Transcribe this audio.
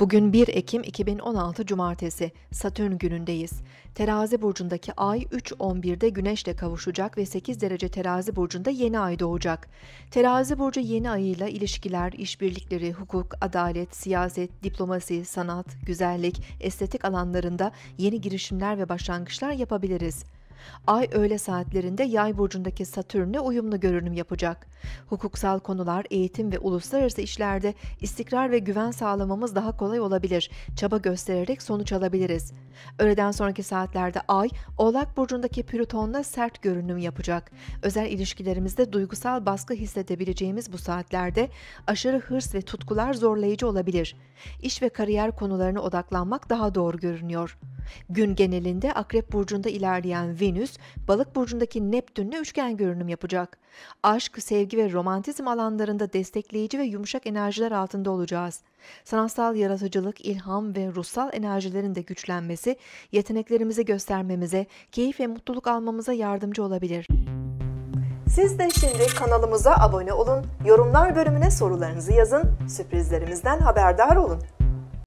Bugün 1 Ekim 2016 Cumartesi, Satürn günündeyiz. Terazi burcundaki ay 3.11'de Güneş'le kavuşacak ve 8 derece Terazi burcunda yeni ay doğacak. Terazi burcu yeni ayıyla ilişkiler, işbirlikleri, hukuk, adalet, siyaset, diplomasi, sanat, güzellik, estetik alanlarında yeni girişimler ve başlangıçlar yapabiliriz. Ay öğle saatlerinde Yay burcundaki Satürn'le uyumlu görünüm yapacak. Hukuksal konular, eğitim ve uluslararası işlerde istikrar ve güven sağlamamız daha kolay olabilir. Çaba göstererek sonuç alabiliriz. Öğleden sonraki saatlerde Ay, Oğlak burcundaki Plüton'la sert görünüm yapacak. Özel ilişkilerimizde duygusal baskı hissedebileceğimiz bu saatlerde aşırı hırs ve tutkular zorlayıcı olabilir. İş ve kariyer konularına odaklanmak daha doğru görünüyor. Gün genelinde Akrep burcunda ilerleyen Venüs, Balık burcundaki Neptünle üçgen görünüm yapacak. Aşk, sevgi sevgi ve romantizm alanlarında destekleyici ve yumuşak enerjiler altında olacağız. Sanatsal yaratıcılık, ilham ve ruhsal enerjilerin de güçlenmesi, yeteneklerimizi göstermemize, keyif ve mutluluk almamıza yardımcı olabilir. Siz de şimdi kanalımıza abone olun, yorumlar bölümüne sorularınızı yazın, sürprizlerimizden haberdar olun.